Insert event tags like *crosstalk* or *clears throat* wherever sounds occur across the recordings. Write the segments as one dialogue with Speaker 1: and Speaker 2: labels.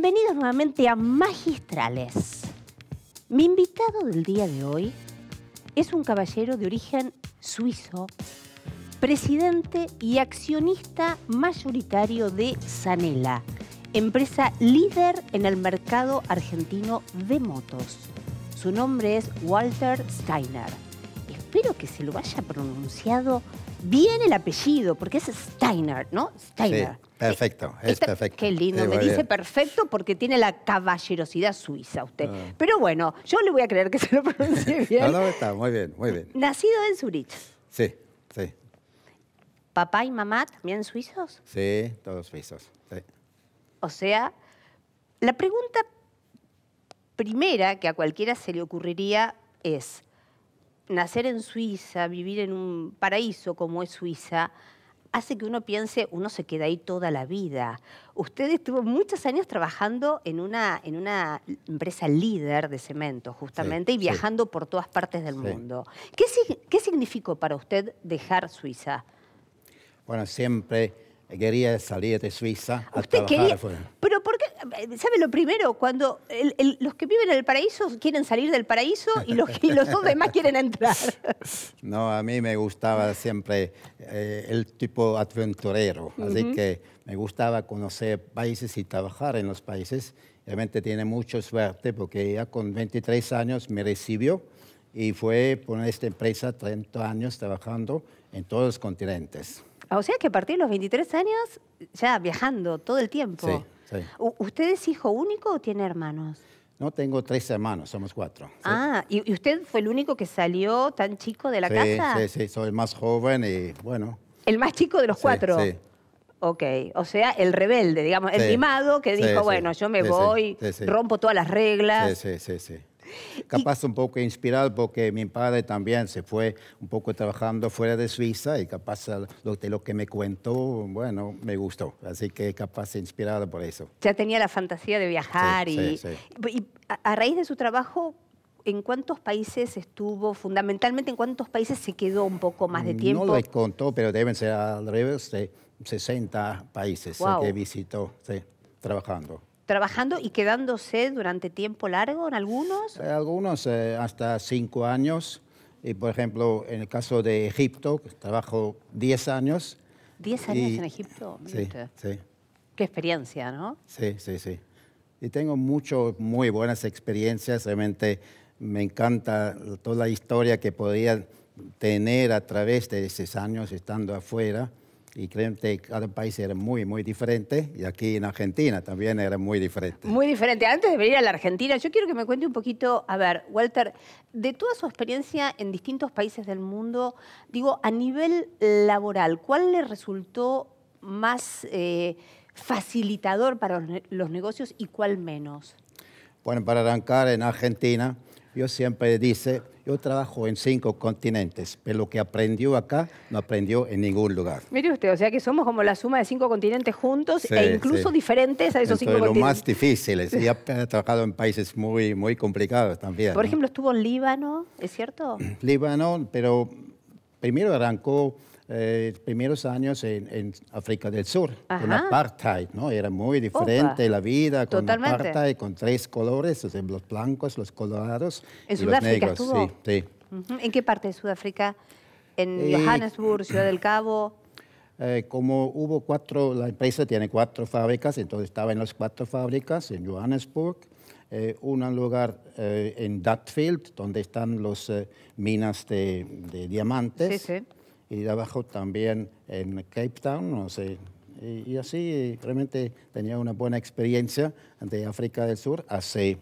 Speaker 1: Bienvenidos nuevamente a Magistrales. Mi invitado del día de hoy es un caballero de origen suizo, presidente y accionista mayoritario de Sanela, empresa líder en el mercado argentino de motos. Su nombre es Walter Steiner. Espero que se lo haya pronunciado bien el apellido, porque es Steiner, ¿no? Steiner.
Speaker 2: Perfecto, es perfecto. Qué lindo, me dice
Speaker 1: perfecto porque tiene la caballerosidad suiza usted. Ah. Pero bueno, yo le voy a creer que se lo pronuncie *laughs* bien.
Speaker 2: no, está, muy bien, muy bien.
Speaker 1: Nacido en Zurich.
Speaker 2: Sí, sí.
Speaker 1: ¿Papá y mamá también suizos?
Speaker 2: Sí, todos suizos,
Speaker 1: O sea, la pregunta primera que a cualquiera se le ocurriría es, nacer en Suiza, vivir en un paraíso como es Suiza, hace que uno piense, uno se queda ahí toda la vida. Usted estuvo muchos años trabajando en una, en una empresa líder de cemento, justamente, y viajando por todas partes del mundo. ¿Qué, ¿Qué significó para usted dejar Suiza?
Speaker 2: Bueno, siempre quería salir de Suiza. a trabajar
Speaker 1: eh, ¿Sabe lo primero? Cuando los que viven en el paraíso quieren salir del paraíso y los, los demás quieren entrar. *laughs*
Speaker 2: No, a mí me gustaba siempre eh, el tipo aventurero, así que me gustaba conocer países y trabajar en los países. Realmente tiene mucha suerte porque ya con 23 años me recibió y fue por esta empresa 30 años trabajando en todos los continentes.
Speaker 1: O sea que a partir de los 23 años ya viajando todo el tiempo. Sí. ¿Usted es hijo único o tiene hermanos?
Speaker 2: No, tengo tres hermanos, somos cuatro.
Speaker 1: Ah, ¿y usted fue el único que salió tan chico de la casa? Sí,
Speaker 2: sí, soy el más joven y bueno.
Speaker 1: ¿El más chico de los cuatro? Sí. Ok, o sea, el rebelde, digamos, el mimado que dijo, bueno, yo me voy, rompo todas las reglas.
Speaker 2: sí, sí, sí. Capaz un poco inspirado porque mi padre también se fue un poco trabajando fuera de Suiza y capaz lo, de lo que me cuentó, bueno, me gustó. Así que capaz inspirado por eso.
Speaker 1: Ya tenía la fantasía de viajar y, a raíz de su trabajo, ¿En cuántos países estuvo? Fundamentalmente, ¿en cuántos países se quedó un poco más de tiempo? No les
Speaker 2: contó, pero deben ser revés de 60 países eh, que visitó trabajando
Speaker 1: trabajando y quedándose durante tiempo largo en algunos?
Speaker 2: Eh, algunos eh, hasta cinco años. Y por ejemplo, en el caso de Egipto, trabajo diez años.
Speaker 1: ¿Diez años en Egipto, sí, sí. Qué experiencia, ¿no?
Speaker 2: Sí, sí, sí. Y tengo muchas, muy buenas experiencias. Realmente me encanta toda la historia que podía tener a través de esos años estando afuera y créanme cada país era muy, muy diferente y aquí en Argentina también era muy diferente.
Speaker 1: Muy diferente. Antes de venir a la Argentina, yo quiero que me cuente un poquito, a ver, Walter, de toda su experiencia en distintos países del mundo, digo, a nivel laboral, ¿cuál le resultó más eh, facilitador para los negocios y cuál menos?
Speaker 2: Bueno, para arrancar en Argentina, yo siempre dice, yo trabajo en cinco continentes, pero lo que aprendió acá no aprendió en ningún lugar.
Speaker 1: Mire usted, o sea que somos como la suma de cinco continentes juntos e incluso diferentes a esos cinco cinco lo más
Speaker 2: difíciles. Y ha trabajado en países muy, muy complicados también. Por ejemplo,
Speaker 1: estuvo en Líbano, ¿es cierto?
Speaker 2: *clears throat* Líbano, pero primero arrancó eh, primeros años en, África del Sur, con apartheid, ¿no? Era muy diferente la vida con apartheid, con tres colores, los blancos, los colorados
Speaker 1: y los negros. Sí, ¿En qué parte de Sudáfrica? ¿En eh, Johannesburg, Ciudad del Cabo? *clears throat*
Speaker 2: Eh, como hubo cuatro, la empresa tiene cuatro fábricas, entonces estaba en las cuatro fábricas en Johannesburg, un lugar en Datfield, donde están las minas de, de diamantes. Sí, sí y de abajo también en Cape Town, no sé. Y, así realmente tenía una buena experiencia de África del Sur hace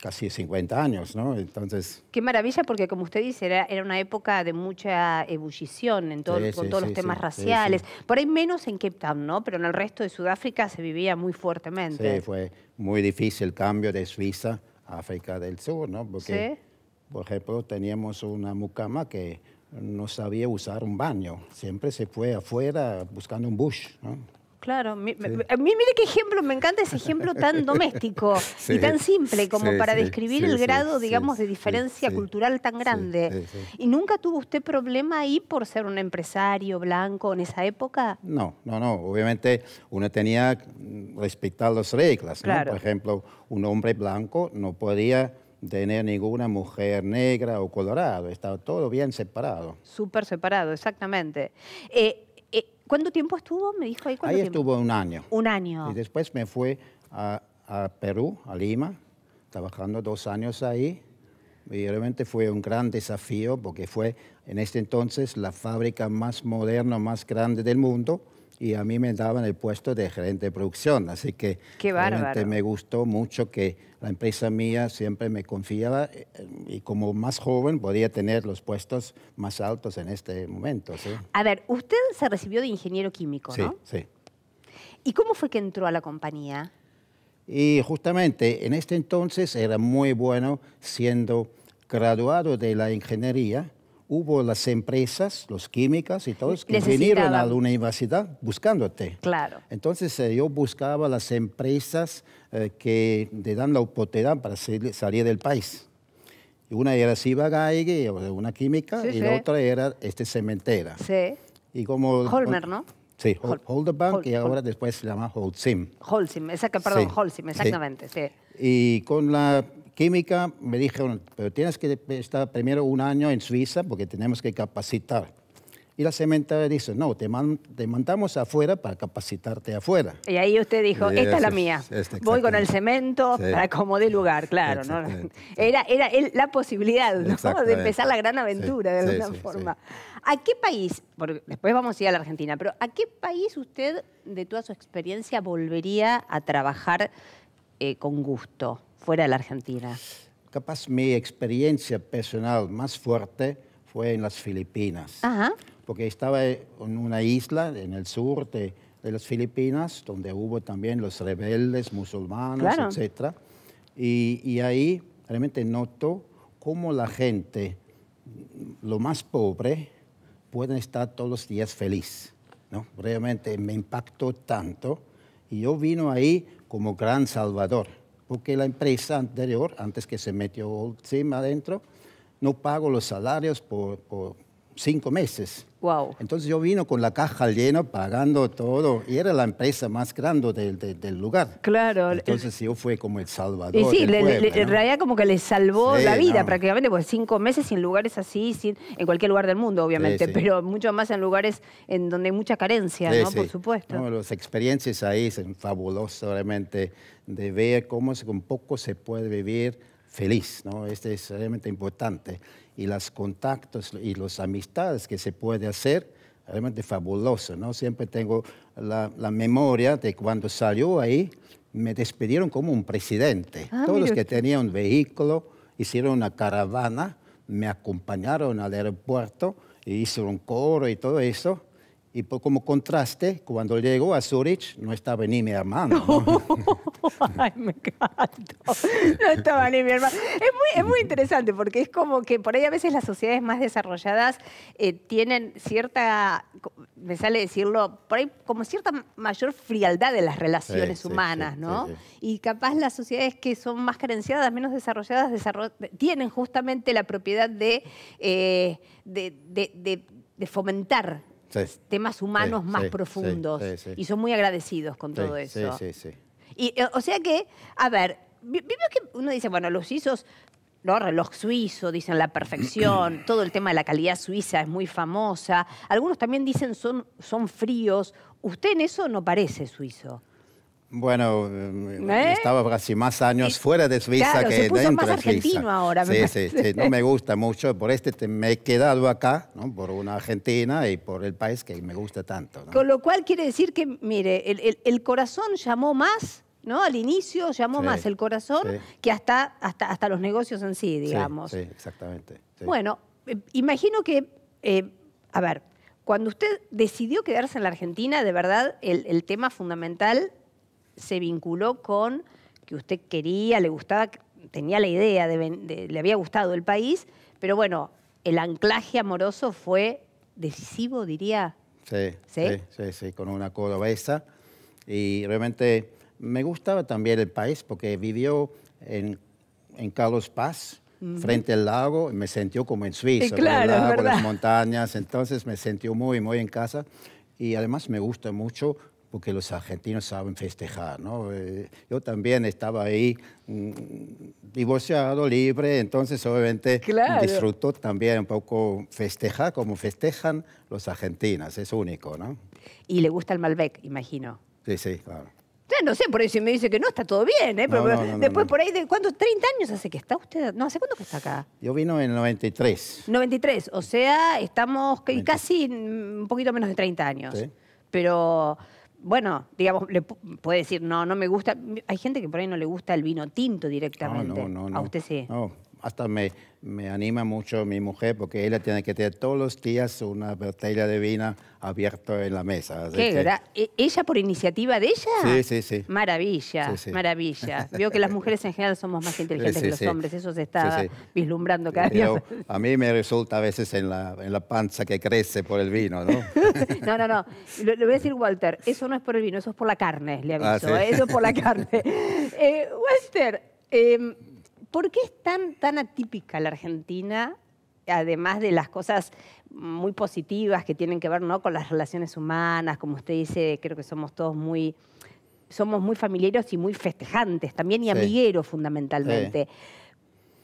Speaker 2: casi 50 años, ¿no? Entonces...
Speaker 1: Qué maravilla, porque como usted dice, era, era una época de mucha ebullición en con todos los temas raciales. Por ahí menos en Cape Town, ¿no? Pero en el resto de Sudáfrica se vivía muy fuertemente. Sí, fue
Speaker 2: muy difícil el cambio de Suiza a África del Sur, ¿no? Porque, por ejemplo, teníamos una mucama que no sabía usar un baño, siempre se fue afuera buscando un bush. ¿no?
Speaker 1: Claro, mí eh, mire qué ejemplo, me encanta ese ejemplo tan *laughs* doméstico y tan simple como para describir el grado, digamos, de diferencia cultural tan grande. ¿Y nunca tuvo usted problema ahí por ser un empresario blanco en esa época?
Speaker 2: No, no, no. Obviamente uno tenía que mm, respetar las reglas. Por ejemplo, un hombre blanco no podía tener ninguna mujer negra o colorada, estaba todo bien separado.
Speaker 1: Súper separado, exactamente. Eh, eh, ¿Cuánto tiempo estuvo? Me dijo ahí Ahí estuvo
Speaker 2: un año. Un año. Y después me fui a, a Perú, a Lima, trabajando dos años ahí. Y realmente fue un gran desafío porque fue en este entonces la fábrica más moderna, más grande del mundo y a mí me daban el puesto de gerente de producción. Así que
Speaker 1: realmente me
Speaker 2: gustó mucho que la empresa mía siempre me confiaba eh, y como más joven podía tener los puestos más altos en este momento.
Speaker 1: A ver, usted se recibió de ingeniero químico, ¿no? Sí. ¿Y cómo fue que entró a la compañía?
Speaker 2: Y justamente en este entonces era muy bueno siendo graduado de la ingeniería hubo las empresas, los químicas y todos, que vinieron a la universidad buscándote. Claro. Entonces eh, yo buscaba las empresas eh, que te dan la oportunidad para salir, del país. Una era Siva una química, y la otra era este cementera. Sí. Y como... Holmer, ¿no? Sí, Holderbank, y ahora después se llama Holcim.
Speaker 1: Holcim, esa, perdón, exactamente, sí.
Speaker 2: Y con la química, me dijeron, pero tienes que estar primero un año en Suiza porque tenemos que capacitar. Y la cementera dice, no, te, mandamos afuera para capacitarte afuera.
Speaker 1: Y ahí usted dijo, esta es la mía. Este, Voy con el cemento para acomodar el lugar, claro. *laughs* Era, la posibilidad de empezar la gran aventura, de alguna forma. ¿A qué país, después vamos a ir a la Argentina, pero ¿a qué país usted, de toda su experiencia, volvería a trabajar eh, con gusto? fuera de la Argentina?
Speaker 2: Capaz mi experiencia personal más fuerte fue en las Filipinas. Porque estaba en una isla en el sur de, las Filipinas, donde hubo también los rebeldes musulmanes, etcétera, etc. Y, y ahí realmente noto cómo la gente, lo más pobre, puede estar todos los días feliz. ¿no? Realmente me impactó tanto. Y yo vino ahí como gran salvador porque la empresa anterior, antes que se metió el adentro, no pagó los salarios por cinco meses. Wow. Entonces yo vino con la caja llena, pagando todo, y era la empresa más grande del, del, lugar. Claro. Entonces yo fue como el salvador. sí, en
Speaker 1: realidad como que le salvó la vida prácticamente, pues cinco meses sin lugares así, sin, en cualquier lugar del mundo, obviamente, pero mucho más en lugares en donde hay mucha carencia, ¿no? Por supuesto.
Speaker 2: No, las experiencias ahí son fabulosas realmente, de ver cómo con poco se puede vivir feliz, ¿no? Este es realmente importante. Y los contactos y las amistades que se puede hacer, realmente fabuloso, ¿no? Siempre tengo la, memoria de cuando salió ahí, me despidieron como un presidente. Ah, Todos los que tenían un vehículo hicieron una caravana, me acompañaron al aeropuerto y e un coro y todo eso. Y como contraste, cuando llego a Zurich, no estaba ni mi hermano. *laughs* Ay,
Speaker 1: me encanta. No estaba ni mi hermano. Es muy, interesante porque es como que por ahí a veces las sociedades más desarrolladas eh, tienen cierta, me sale decirlo, por ahí como cierta mayor frialdad de las relaciones humanas, ¿no? y capaz las sociedades que son más carenciadas, menos desarrolladas, tienen justamente la propiedad de, eh, de de fomentar temas humanos más profundos. Y son muy agradecidos con todo eso. Y, eh, o sea que, a ver, que uno dice, bueno, los suizos, ¿no? reloj suizo, dicen la perfección, *clears throat* todo el tema de la calidad suiza es muy famosa. Algunos también dicen son, son fríos. Usted en eso no parece suizo.
Speaker 2: Bueno, em, ¿Eh? estaba casi más años fuera de Suiza claro, que dentro más de Suiza.
Speaker 1: ahora. sí, sí, no me
Speaker 2: gusta mucho. Por este me he quedado acá, por una Argentina y por el país que me gusta tanto.
Speaker 1: Con lo cual quiere decir que, mire, el, corazón llamó más ¿no? Al inicio llamó más el corazón que hasta, hasta, hasta los negocios en sí, digamos. Sí,
Speaker 2: exactamente. Bueno,
Speaker 1: eh, imagino que, eh, a ver, cuando usted decidió quedarse en la Argentina, de verdad, el, el tema fundamental se vinculó con que usted quería, le gustaba, tenía la idea, de, le había gustado el país, pero bueno, el anclaje amoroso fue decisivo, diría.
Speaker 2: Sí, sí, sí, sí, con una cordobesa. Y realmente me gustaba también el país porque vivió en, en Carlos Paz, frente al lago, y me sentí como en Suiza, eh, claro, las montañas, entonces me sentí muy, muy en casa. Y además me gusta mucho porque los argentinos saben festejar. ¿no? Eh, yo también estaba ahí mm, divorciado, libre, entonces obviamente disfrutó disfruto también un poco festejar como festejan los argentinos, es único. ¿no?
Speaker 1: Y le gusta el Malbec, imagino.
Speaker 2: Sí, sí, claro.
Speaker 1: no sé, por eso me dice que no, está todo bien, ¿eh? Pero después por ahí, de, ¿cuántos? ¿30 años hace que está usted? No, ¿hace cuánto que está acá?
Speaker 2: Yo vino en 93.
Speaker 1: 93, o sea, estamos casi un poquito menos de 30 años. ¿Sí? Pero bueno, digamos, le puede decir, no, no me gusta. Hay gente que por ahí no le gusta el vino tinto directamente. No, no, no, a usted sí
Speaker 2: hasta me, me anima mucho mi mujer porque ella tiene que tener todos los días una botella de vino abierta en la mesa. ¿Qué,
Speaker 1: e-, ¿Ella por iniciativa de ella? Sí, sí, sí. Maravilla, maravilla. *laughs* Veo que las mujeres en general somos más inteligentes que los hombres, eso se está vislumbrando cada día.
Speaker 2: a mí me resulta a veces en la, en la panza que crece por el vino, ¿no?
Speaker 1: *laughs* no, no, no. Le voy a decir, Walter, eso no es por el vino, eso es por la carne, le ah, aviso. ¿eh? eso es por la carne. *laughs* Eh, Walter, em, ¿Por qué es tan, tan atípica la Argentina, además de las cosas muy positivas que tienen que ver ¿no? con las relaciones humanas, como usted dice, creo que somos todos muy somos muy familiares y muy festejantes también y amigueros fundamentalmente.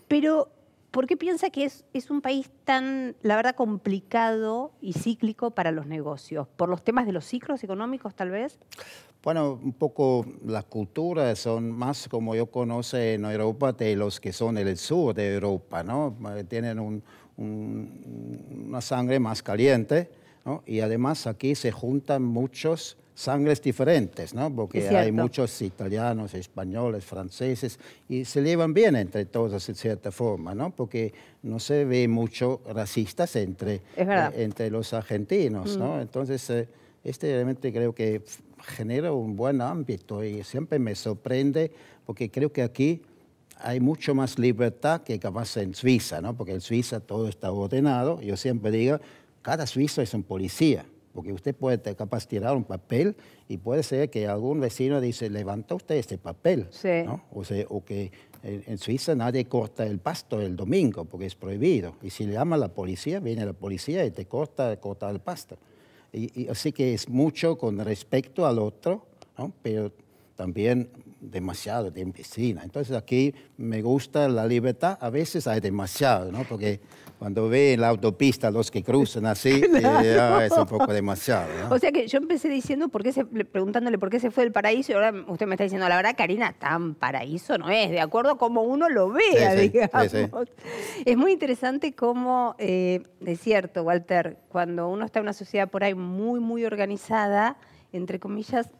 Speaker 1: Pero ¿por qué piensa que es, es, un país tan, la verdad, complicado y cíclico para los negocios? ¿Por los temas de los ciclos económicos, tal vez?
Speaker 2: Bueno, un poco las culturas son más como yo conozco en Europa de los que son en el sur de Europa, ¿no? Eh, tienen una sangre más caliente, ¿no? Y además aquí se juntan muchos sangres diferentes, ¿no? porque hay muchos italianos, españoles, franceses, y se llevan bien entre todos en cierta forma, ¿no? porque no se ve mucho racistas entre, eh, entre los argentinos. ¿no? Mm. Entonces, eh, este realmente creo que genera un buen ámbito y siempre me sorprende porque creo que aquí hay mucho más libertad que capaz en Suiza, ¿no? porque en Suiza todo está ordenado. Yo siempre digo, cada suizo es un policía porque usted puede capaz tirar un papel y puede ser que algún vecino dice, levanta usted este papel, o, que en Suiza nadie corta el pasto el domingo porque es prohibido. Y si le llama a la policía, viene la policía y te corta, corta el pasto. Y, y así que es mucho con respecto al otro, ¿no? pero también demasiado de piscina. Entonces aquí me gusta la libertad, a veces hay demasiado, ¿no? Porque cuando ve en la autopista los que cruzan así, *laughs* eh, ah, es un poco demasiado. O
Speaker 1: sea que yo empecé diciendo, por se, preguntándole por qué se fue del paraíso, y ahora usted me está diciendo, la verdad, Karina, tan paraíso no es, de acuerdo como uno lo vea, digamos. es muy interesante cómo, de eh, es cierto, Walter, cuando uno está en una sociedad por ahí muy, muy organizada, entre comillas, *clears throat*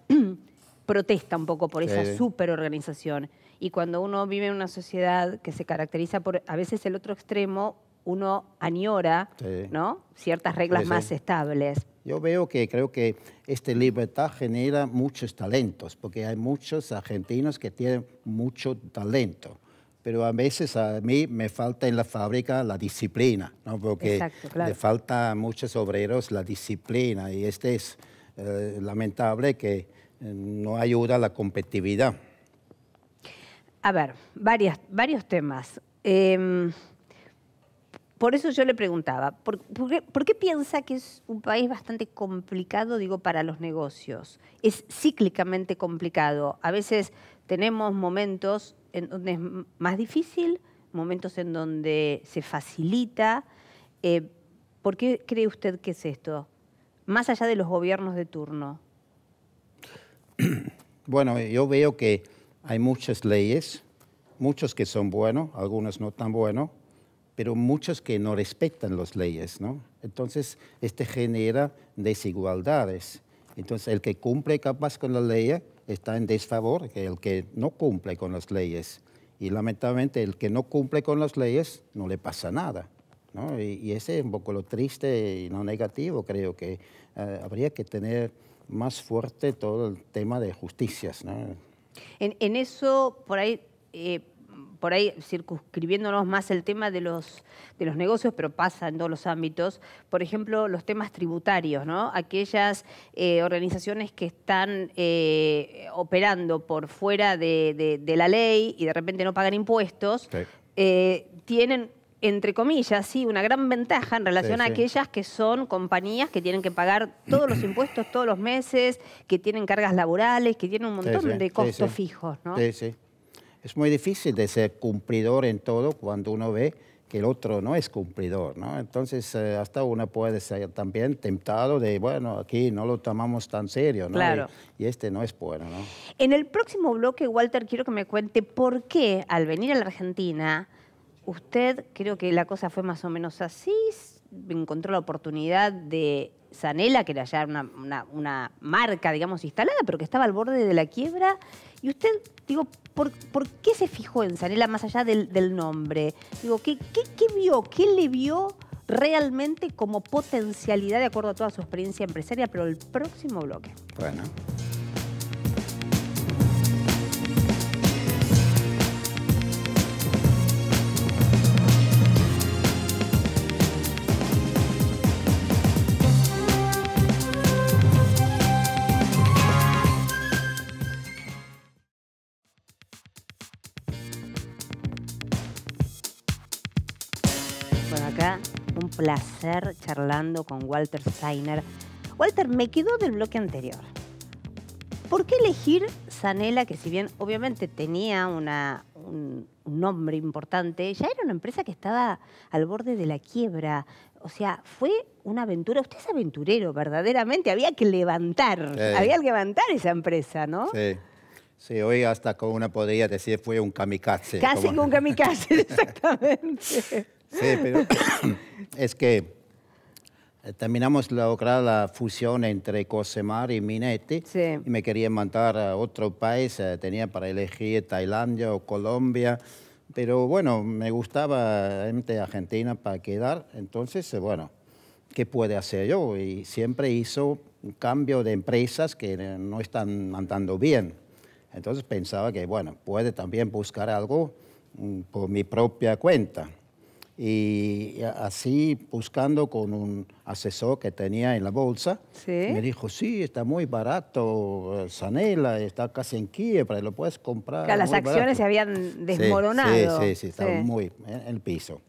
Speaker 1: protesta un poco por esa esa superorganización. Y cuando uno vive en una sociedad que se caracteriza por a veces el otro extremo, uno añora ¿no? ciertas reglas más estables.
Speaker 2: Yo veo que creo que esta libertad genera muchos talentos, porque hay muchos argentinos que tienen mucho talento pero a veces a mí me falta en la fábrica la disciplina, ¿no? porque le falta a muchos obreros la disciplina y este es eh, lamentable que no ayuda a la competitividad.
Speaker 1: A ver, varios temas. Em, por eso yo le preguntaba, ¿por, qué, piensa que es un país bastante complicado, digo, para los negocios? Es cíclicamente complicado. A veces tenemos momentos en donde es más difícil, momentos en donde se facilita. Eh, ¿Por qué cree usted que es esto? Más allá de los gobiernos de turno.
Speaker 2: *clears throat* Bueno, eh, yo veo que hay muchas leyes, muchos que son buenos, algunos no tan buenos, pero muchos que no respetan las leyes, ¿no? Entonces, este genera desigualdades. Entonces, el que cumple capaz con la ley está en desfavor que el que no cumple con las leyes. Y lamentablemente, el que no cumple con las leyes no le pasa nada. Y, ese es un poco lo triste y no negativo, creo que eh, habría que tener más fuerte todo el tema de justicias. ¿no?
Speaker 1: En, eso, por ahí... Eh, por ahí circunscribiéndonos más el tema de los, de los negocios, pero pasa en todos los ámbitos, por ejemplo, los temas tributarios, ¿no? aquellas eh, organizaciones que están eh, operando por fuera de, la ley y de repente no pagan impuestos, tienen entre comillas, sí, una gran ventaja en relación a aquellas que son compañías que tienen que pagar todos los *clears throat* impuestos todos los meses, que tienen cargas laborales, que tienen un montón de costos fijos, ¿no? Sí,
Speaker 2: sí. Es muy difícil de ser cumplidor en todo cuando uno ve que el otro no es cumplidor, ¿no? Entonces, eh, hasta uno puede ser también tentado de, bueno, aquí no lo tomamos tan serio, ¿no? Y, y, este no es bueno, ¿no?
Speaker 1: En el próximo bloque, Walter, quiero que me cuente por qué al venir a la Argentina usted creo que la cosa fue más o menos así, encontró la oportunidad de Sanela, que era ya una, marca, digamos, instalada, pero que estaba al borde de la quiebra. Y usted, digo, ¿por, qué se fijó en Sanela más allá del, nombre? Digo, ¿qué, qué, vio? ¿Qué le vio realmente como potencialidad de acuerdo a toda su experiencia empresaria? Pero el próximo bloque. Bueno. placer charlando con Walter Sainer. Walter, me quedó del bloque anterior. ¿Por qué elegir Sanela, que si bien obviamente tenía una, un, nombre importante, ya era una empresa que estaba al borde de la quiebra? O sea, fue una aventura. Usted es aventurero, verdaderamente. Había que levantar, había que levantar esa empresa, ¿no?
Speaker 2: Sí. Sí, hoy hasta con una, podría decir fue un kamikaze. Casi un
Speaker 1: *laughs* kamikaze, *laughs* exactamente. Sí, pero
Speaker 2: *coughs* es que eh, terminamos lograr la fusión entre Cosemar y Minetti. Y me quería mandar a otro país, eh, tenía para elegir Tailandia o Colombia. Pero bueno, me gustaba Argentina para quedar. Entonces, eh, bueno, ¿qué puede hacer yo? Y siempre hizo un cambio de empresas que no están andando bien. Entonces pensaba que, bueno, puede también buscar algo mm, por mi propia cuenta y así buscando con un asesor que tenía en la bolsa, me dijo, sí, está muy barato, eh, Sanela está casi en quiebra, lo puedes comprar. las acciones se
Speaker 1: habían desmoronado. Sí, sí, sí, estaba
Speaker 2: muy en el piso.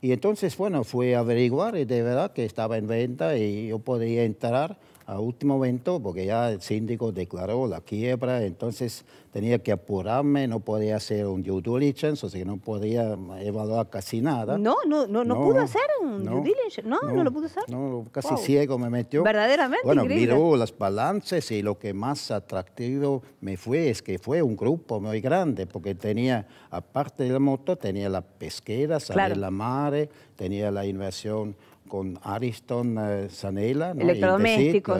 Speaker 2: Y entonces, bueno, fui a averiguar y de verdad que estaba en venta y yo podía entrar a último momento, porque ya el síndico declaró la quiebra, entonces tenía que apurarme, no podía hacer un due diligence, o sea que no podía evaluar casi nada. No, no, no, pudo hacer un due
Speaker 1: diligence, no, no, lo pudo hacer.
Speaker 2: No, casi ciego me metió. Verdaderamente. Bueno, miró las balances y lo que más atractivo me fue es que fue un grupo muy grande, porque tenía, aparte de la moto, tenía la pesquera, salir la mare, tenía la inversión con Ariston Sanela, eh, ¿no? electrodomésticos,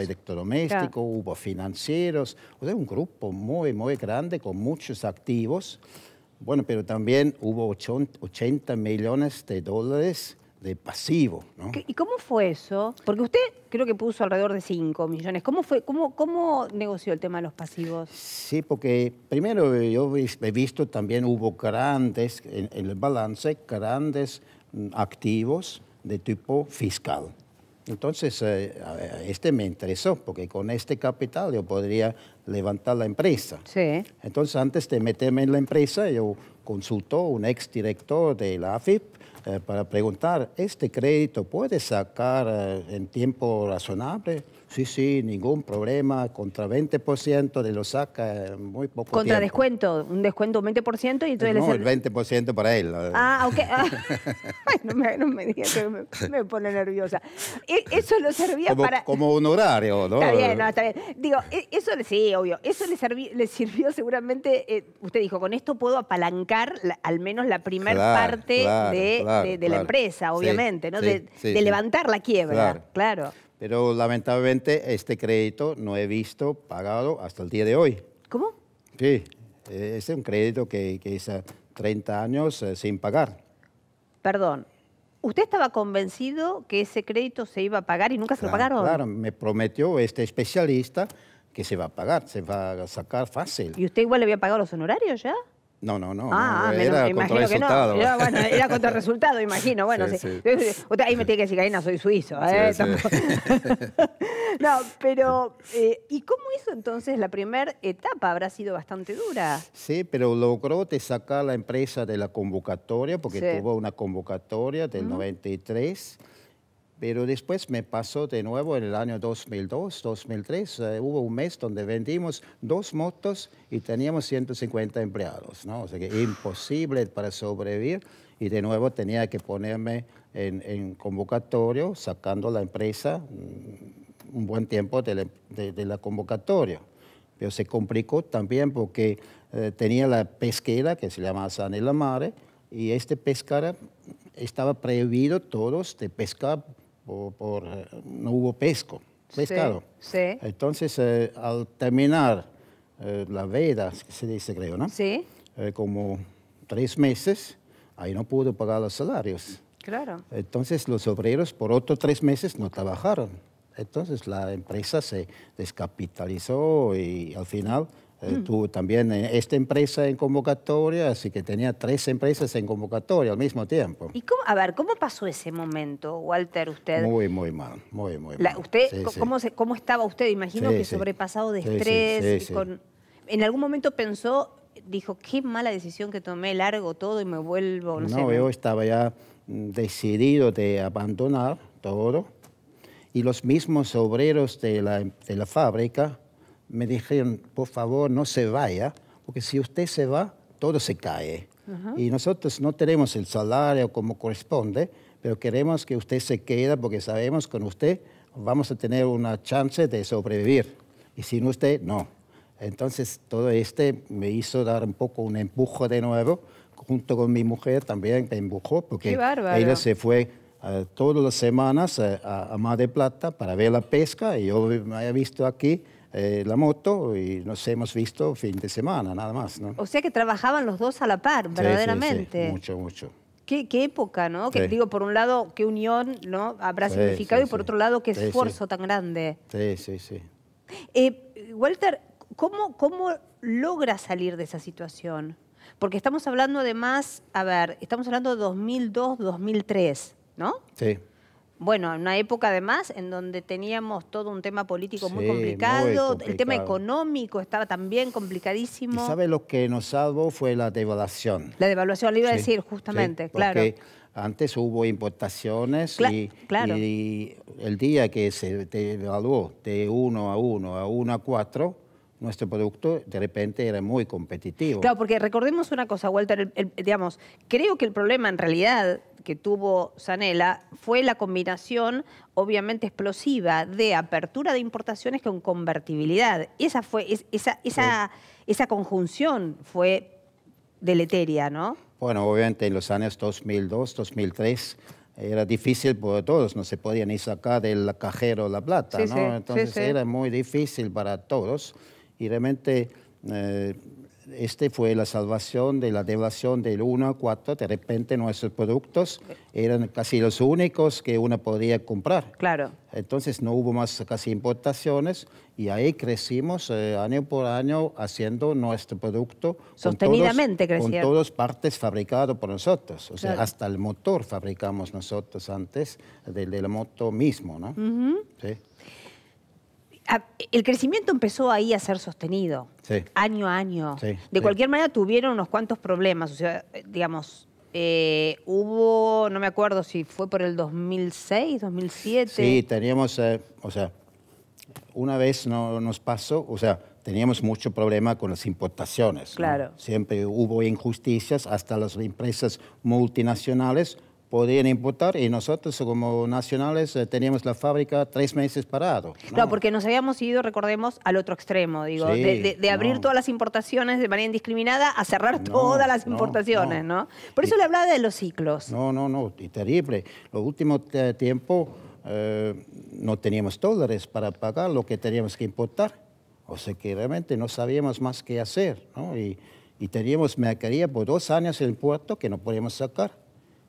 Speaker 2: hubo financieros, o un grupo muy, muy grande con muchos activos. Bueno, pero también hubo 80 millones de dólares de pasivo. ¿no?
Speaker 1: ¿Y cómo fue eso? Porque usted creo que puso alrededor de 5 millones. ¿Cómo, fue, cómo, negoció el tema de los pasivos?
Speaker 2: Sí, porque primero yo he visto también hubo grandes, en el balance, grandes mm, activos de tipo fiscal. Entonces, eh, este me interesó, porque con este capital yo podría levantar la empresa. Entonces, antes de meterme en la empresa, yo consultó un exdirector de la AFIP, eh, para preguntar, ¿este crédito puede sacar eh, en tiempo razonable? Sí, sí, ningún problema, contra 20% de lo saca muy poco tiempo. ¿Contra
Speaker 1: descuento? ¿Un descuento 20% y entonces No, el
Speaker 2: 20% para él. Ah, ok. Ah. *laughs*
Speaker 1: no me, me, pone nerviosa. E, eso lo servía para... Como un horario, ¿no? Está bien, está bien. Digo, e, eso, sí, obvio, eso le, le sirvió seguramente, eh, usted dijo, con esto puedo apalancar al menos la primera parte de de, la empresa, obviamente, ¿no? de, de levantar la quiebra, claro.
Speaker 2: Pero lamentablemente este crédito no he visto pagado hasta el día de hoy. ¿Cómo? Sí, eh, es un crédito que, que hice 30 años eh, sin pagar.
Speaker 1: Perdón, ¿Usted estaba convencido que ese crédito se iba a pagar y nunca se lo pagaron? Claro,
Speaker 2: me prometió este especialista que se va a pagar, se va a sacar fácil.
Speaker 1: ¿Y usted igual le había pagado los honorarios ya?
Speaker 2: No, no, ah, no. Ah, era menos, contra No. Era, bueno, era
Speaker 1: contra el resultado, imagino. Bueno, sí, *laughs* ahí me tiene que decir que no soy suizo. ¿eh? *laughs* no, pero eh, ¿y cómo hizo entonces la primera etapa? Habrá sido bastante dura.
Speaker 2: Sí, pero logró te sacar la empresa de la convocatoria, porque tuvo una convocatoria del 93 pero después me pasó de nuevo en el año 2002, 2003, eh, hubo un mes donde vendimos dos motos y teníamos 150 empleados, ¿no? O sea que imposible para sobrevivir y de nuevo tenía que ponerme en, convocatorio, sacando la empresa mm, un buen tiempo de la, convocatoria. Pero se complicó también porque eh, tenía la pesquera que se llama San y y este pescara estaba prohibido todos de pescar por, eh, no hubo pesco, pescado. Entonces, eh, al terminar eh, la veda, se dice, creo, ¿no? como tres meses, ahí no pudo pagar los salarios. Claro. Entonces, los obreros por otros tres meses no trabajaron. Entonces, la empresa se descapitalizó y al final eh, mm. Tú también eh, esta empresa en convocatoria, así que tenía tres empresas en convocatoria al mismo tiempo.
Speaker 1: ¿Y cómo, a ver, cómo pasó ese momento, Walter, usted? Muy,
Speaker 2: muy mal, muy, muy mal. ¿Usted, cómo,
Speaker 1: cómo estaba usted? Imagino que sobrepasado de estrés. ¿En algún momento pensó, dijo, qué mala decisión que tomé, largo todo y me vuelvo? No, no yo
Speaker 2: estaba ya mm, decidido de abandonar todo. Y los mismos obreros de la, de la fábrica me dijeron, por favor, no se vaya, porque si usted se va, todo se cae. Y nosotros no tenemos el salario como corresponde, pero queremos que usted se quede porque sabemos que con usted vamos a tener una chance de sobrevivir. Y sin usted, no. Entonces, todo este me hizo dar un poco un empujo de nuevo, junto con mi mujer también me empujó, porque ella se fue eh, todas las semanas eh, a, a Mar de Plata para ver la pesca, y yo me había visto aquí, eh, la moto y nos hemos visto fin de semana, nada más. ¿no?
Speaker 1: O sea que trabajaban los dos a la par, verdaderamente. Sí, mucho, mucho. Qué, época, ¿no? Que digo, por un lado, qué unión ¿no? habrá significado y por otro lado, qué esfuerzo tan grande.
Speaker 2: Sí, sí, sí.
Speaker 1: Eh, Walter, ¿cómo, ¿cómo logra salir de esa situación? Porque estamos hablando además, a ver, estamos hablando de 2002, 2003, ¿no? Sí bueno, en una época además en donde teníamos todo un tema político muy, complicado, el tema económico estaba también complicadísimo. ¿Y ¿Sabe
Speaker 2: lo que nos salvó fue la devaluación?
Speaker 1: La devaluación, le iba a decir justamente, claro. Porque
Speaker 2: Antes hubo importaciones y, el día que se devaluó de 1 a 1 a 1 a 4, nuestro producto de repente era muy competitivo. Claro,
Speaker 1: porque recordemos una cosa, Walter, digamos, creo que el problema en realidad que tuvo Sanela fue la combinación, obviamente explosiva, de apertura de importaciones con convertibilidad. Esa, fue, esa, esa, esa conjunción fue deleteria, ¿no?
Speaker 2: Bueno, obviamente en los años 2002, 2003 era difícil para todos, no se podían ni sacar del cajero la plata, ¿no? Entonces era muy difícil para todos y realmente eh, este fue la salvación de la devaluación del 1 a 4. De repente nuestros productos eran casi los únicos que uno podía comprar. Claro. Entonces no hubo más casi importaciones y ahí crecimos eh, año por año haciendo nuestro producto. Sostenidamente con todas partes fabricadas por nosotros. O sea, hasta el motor fabricamos nosotros antes del, la moto mismo, ¿no? Sí
Speaker 1: el crecimiento empezó ahí a ser sostenido, año a año. de cualquier manera tuvieron unos cuantos problemas, o sea, digamos, eh, hubo, no me acuerdo si fue por el 2006, 2007. Sí,
Speaker 2: teníamos, eh, o sea, una vez nos pasó, o sea, teníamos mucho problema con las importaciones. Claro. Siempre hubo injusticias, hasta las empresas multinacionales podían importar y nosotros como nacionales eh, teníamos la fábrica tres meses parado. ¿no? porque
Speaker 1: nos habíamos ido, recordemos, al otro extremo, digo, de, abrir todas las importaciones de manera indiscriminada a cerrar todas las importaciones, ¿no? Por eso le hablaba de los ciclos.
Speaker 2: No, no, no, y terrible. Los últimos eh, tiempos eh, no teníamos dólares para pagar lo que teníamos que importar. O sea que realmente no sabíamos más qué hacer, ¿no? Y, y teníamos mercadería por dos años en el puerto que no podíamos sacar.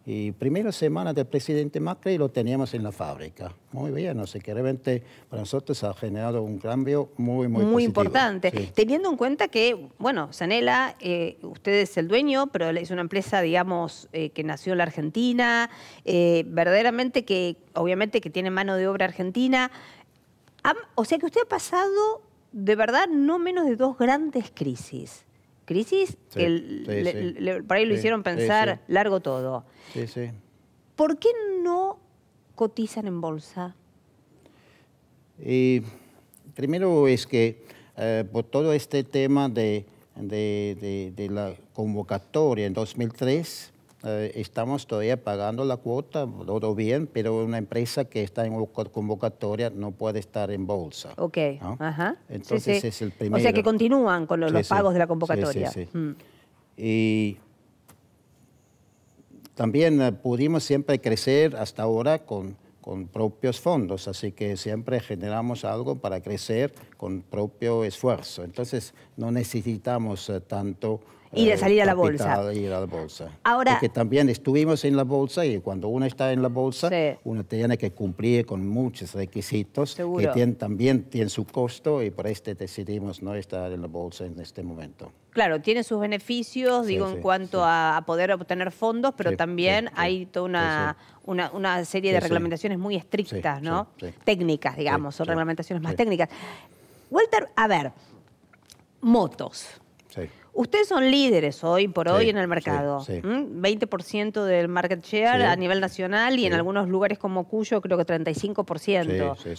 Speaker 2: Y primera semana del presidente Macri lo teníamos en la fábrica. Muy bien, sea que realmente para nosotros ha generado un cambio muy, muy, muy importante.
Speaker 1: Teniendo en cuenta que, bueno, Sanela, eh, usted es el dueño, pero es una empresa, digamos, eh, que nació en la Argentina, eh, verdaderamente que, obviamente, que tiene mano de obra argentina. O sea que usted ha pasado, de verdad, no menos de dos grandes crisis crisis, por ahí lo hicieron pensar largo todo. ¿Por qué no cotizan en bolsa?
Speaker 2: primero es que eh, por todo este tema de, de, de, la convocatoria en 2003, eh, estamos todavía pagando la cuota, todo bien, pero una empresa que está en convocatoria no puede estar en bolsa.
Speaker 1: Ok, ajá. Entonces es
Speaker 2: el primero. O sea que
Speaker 1: continúan con los, pagos de la convocatoria. Sí, sí, mm.
Speaker 2: Y también eh, pudimos siempre crecer hasta ahora con, con propios fondos, así que siempre generamos algo para crecer con propio esfuerzo. Entonces no necesitamos eh, tanto y de eh, salir a la bolsa. De a la bolsa. Ahora, Porque también estuvimos en la bolsa y cuando uno está en la bolsa, uno tiene que cumplir con muchos requisitos que tienen, también tienen su costo y por este decidimos no estar en la bolsa en este momento.
Speaker 1: Claro, tiene sus beneficios, digo, en cuanto a poder obtener fondos, pero también hay toda una, una, serie de reglamentaciones muy estrictas, ¿no? Técnicas, digamos, o reglamentaciones más técnicas. Walter, a ver, motos. Ustedes son líderes hoy por hoy en el mercado. 20% ¿Mm? del market share a nivel nacional y en algunos lugares como Cuyo creo que 35%.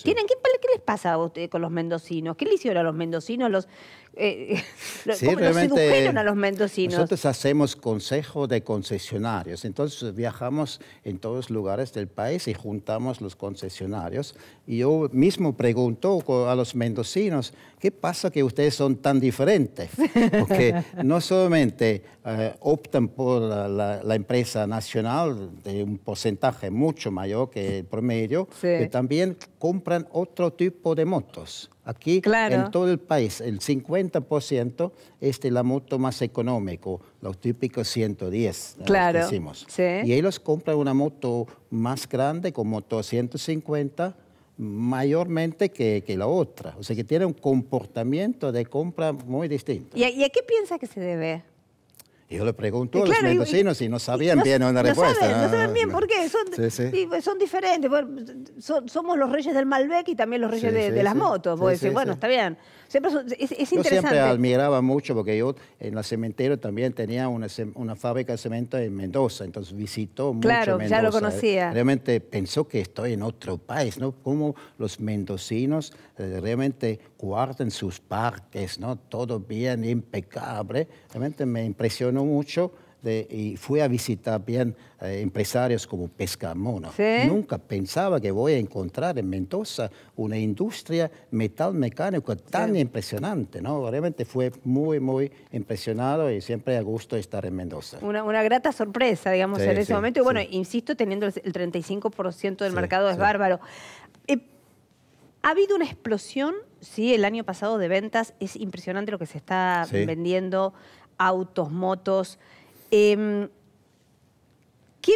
Speaker 1: ¿Tienen, ¿qué, les pasa a ustedes con los mendocinos? ¿Qué le hicieron a los mendocinos? Eh, *laughs* realmente, a los mendocinos? Nosotros
Speaker 2: hacemos consejo de concesionarios, entonces viajamos en todos los lugares del país y juntamos los concesionarios. Y yo mismo pregunto a los mendocinos, ¿qué pasa que ustedes son tan diferentes? Porque no solamente eh, optan por la, empresa nacional de un porcentaje mucho mayor que el promedio, que también compran otro tipo de motos. Aquí en todo el país el 50% es la moto más económica, los típicos 110. Eh, claro. Decimos. Y ellos compran una moto más grande, como moto 150, mayormente que, la otra. O sea que tiene un comportamiento de compra muy distinto.
Speaker 1: ¿Y ¿Y a qué piensa que se debe?
Speaker 2: Y yo le pregunto a los mendocinos si no sabían bien una respuesta. Saben, no saben bien por
Speaker 1: qué, son, pues, diferentes. somos los reyes del Malbec y también los reyes de, de, las motos. Vos decís, bueno, está bien. Yo siempre
Speaker 2: admiraba mucho porque yo en la cementerio también tenía una, una fábrica de cemento en Mendoza, entonces visitó mucho Mendoza. Claro, ya lo conocía. Realmente pensó que estoy en otro país, ¿no? Como los mendocinos eh, realmente guardan sus parques, ¿no? Todo bien impecable. Realmente me impresionó mucho y fui a visitar bien eh, empresarios como Pescamona. Nunca pensaba que voy a encontrar en Mendoza una industria metal mecánico tan impresionante, ¿no? Realmente fue muy, muy impresionado y siempre a gusto estar en Mendoza.
Speaker 1: Una, grata sorpresa, digamos, en ese momento. Y bueno, insisto, teniendo el 35% del mercado es bárbaro. Eh, ha habido una explosión, sí, el año pasado de ventas. Es impresionante lo que se está vendiendo, autos, motos. Em, ¿qué,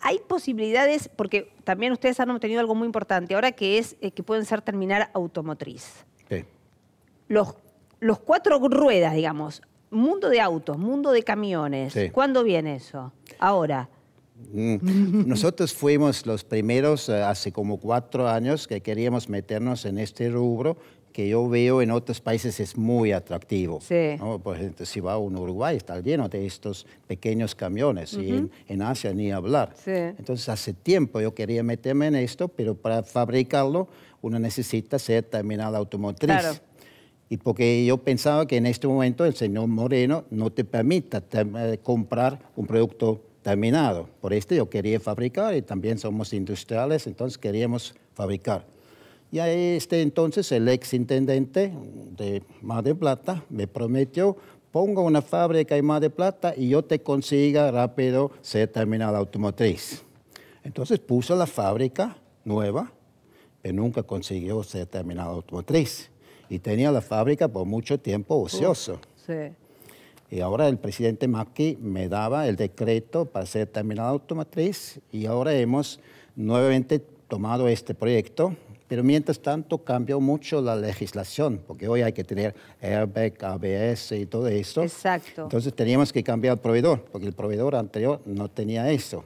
Speaker 1: hay posibilidades, porque también ustedes han obtenido algo muy importante ahora que es eh, que pueden ser terminar automotriz. Los, los cuatro ruedas, digamos, mundo de autos, mundo de camiones. ¿Cuándo viene eso? Ahora.
Speaker 2: Mm. *laughs* Nosotros fuimos los primeros eh, hace como cuatro años que queríamos meternos en este rubro que yo veo en otros países es muy atractivo. Por ejemplo, si va a un Uruguay, está lleno de estos pequeños camiones y en, Asia ni hablar.
Speaker 1: Sí. Entonces,
Speaker 2: hace tiempo yo quería meterme en esto, pero para fabricarlo uno necesita ser terminal automotriz. Y porque yo pensaba que en este momento el señor Moreno no te permita eh, comprar un producto terminado. Por esto yo quería fabricar y también somos industriales, entonces queríamos fabricar. Y este, entonces el ex intendente de Madre Plata me prometió, pongo una fábrica en Madre Plata y yo te consiga rápido ser terminada automotriz. Entonces puso la fábrica nueva, pero nunca consiguió ser terminal automotriz. Y tenía la fábrica por mucho tiempo ocioso. Y ahora el presidente Macri me daba el decreto para ser terminal automotriz y ahora hemos nuevamente tomado este proyecto pero mientras tanto cambió mucho la legislación, porque hoy hay que tener airbag, ABS y todo eso. Exacto. Entonces teníamos que cambiar el proveedor, porque el proveedor anterior no tenía eso.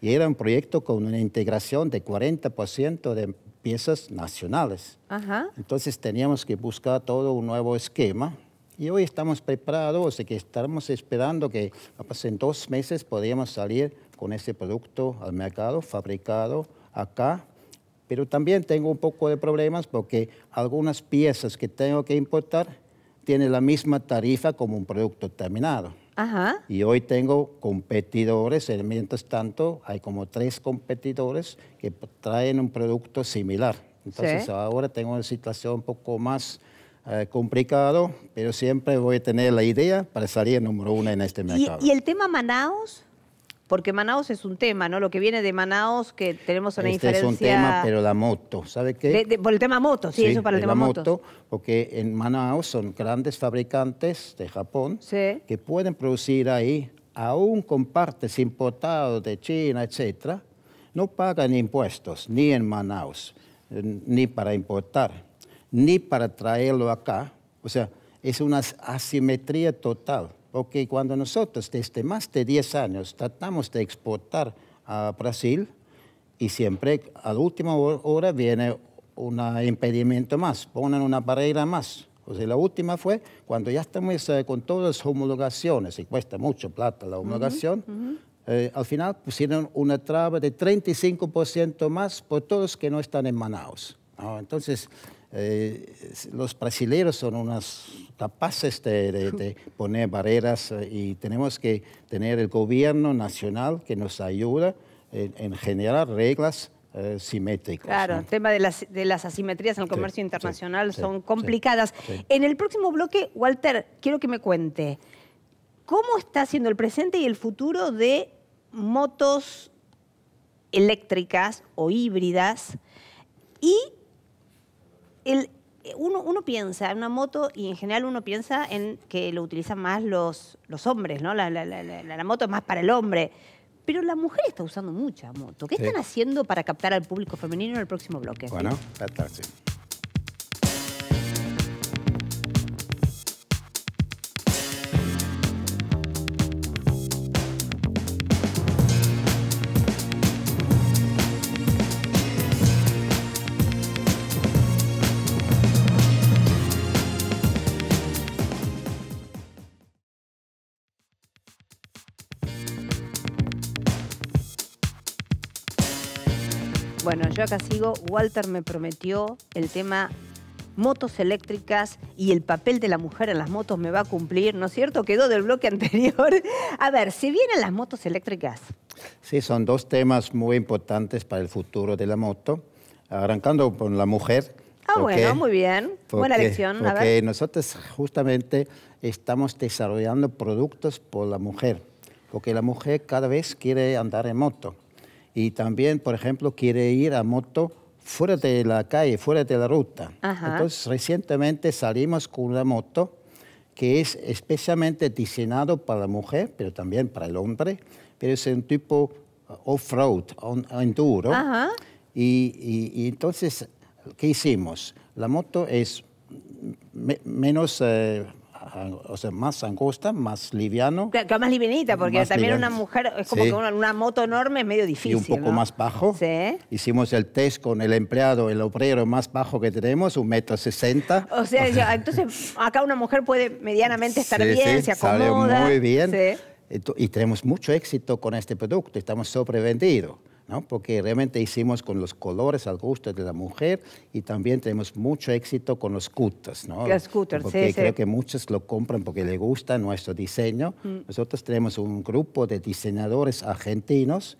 Speaker 2: Y era un proyecto con una integración de 40% de piezas nacionales. Ajá. Entonces teníamos que buscar todo un nuevo esquema. Y hoy estamos preparados, sea que estamos esperando que en dos meses podamos salir con ese producto al mercado, fabricado acá pero también tengo un poco de problemas porque algunas piezas que tengo que importar tienen la misma tarifa como un producto terminado. Ajá. Y hoy tengo competidores, eh, mientras tanto hay como tres competidores que traen un producto similar. Entonces ahora tengo una situación un poco más eh, complicado, complicada, pero siempre voy a tener la idea para salir número uno en este mercado. ¿Y, y
Speaker 1: el tema Manaus? porque Manaus es un tema, ¿no? Lo que viene de Manaus, que tenemos una este es un tema,
Speaker 2: pero la moto, ¿sabe qué?
Speaker 1: por el tema moto, sí, eso para el tema la moto.
Speaker 2: Porque en Manaus son grandes fabricantes de Japón que pueden producir ahí, aún con partes importadas de China, etcétera, no pagan impuestos, ni en Manaus, ni para importar, ni para traerlo acá. O sea, es una asimetría total. Porque cuando nosotros desde más de 10 años tratamos de exportar a Brasil y siempre a la última hora viene un impedimento más, ponen una barrera más. O sea, la última fue cuando ya estamos eh, con todas las homologaciones, y cuesta mucho plata la homologación, eh, al final pusieron una traba de 35% más por todos que no están en Manaus. Entonces, eh, los brasileños son unas capaces este, *laughs* de, poner barreras eh, y tenemos que tener el gobierno nacional que nos ayuda en, generar reglas eh, simétricas.
Speaker 1: Claro, el tema de las, asimetrías en el comercio internacional son complicadas. En el próximo bloque, Walter, quiero que me cuente, ¿cómo está siendo el presente y el futuro de motos eléctricas o híbridas? Y el, uno, uno, piensa en una moto y en general uno piensa en que lo utilizan más los, los hombres, ¿no? La, moto es más para el hombre. Pero la mujer está usando mucha moto. ¿Qué están haciendo para captar al público femenino en el próximo bloque? Bueno,
Speaker 2: sí.
Speaker 1: Bueno, yo acá sigo. Walter me prometió el tema motos eléctricas y el papel de la mujer en las motos me va a cumplir, ¿no es cierto? Quedó del bloque *laughs* anterior. A ver, si vienen las motos eléctricas?
Speaker 2: Sí, son dos temas muy importantes para el futuro de la moto. Arrancando con la mujer.
Speaker 1: Ah, bueno, muy bien. Buena lección. Porque
Speaker 2: nosotros justamente estamos desarrollando productos por la mujer, porque la mujer cada vez quiere andar en moto y también, por ejemplo, quiere ir a moto fuera de la calle, fuera de la ruta.
Speaker 1: Entonces,
Speaker 2: recientemente salimos con una moto que es especialmente diseñado para la mujer, pero también para el hombre, pero es un tipo off-road, enduro. Y, entonces, ¿qué hicimos? La moto es menos... Eh, o sea, más angosta, más liviano.
Speaker 1: Claro, más livianita, porque también una mujer es como que una, moto enorme es medio difícil. Y un poco más
Speaker 2: bajo. Hicimos el test con el empleado, el obrero más bajo que tenemos, un metro sesenta. O
Speaker 1: sea, entonces acá una mujer puede medianamente estar bien, se acomoda. sale muy
Speaker 2: bien. Y tenemos mucho éxito con este producto, estamos sobrevendidos. ¿no? porque realmente hicimos con los colores al gusto de la mujer y también tenemos mucho éxito con los scooters. ¿no? Los scooters, porque creo que muchos lo compran porque les gusta nuestro diseño. Mm. Nosotros tenemos un grupo de diseñadores argentinos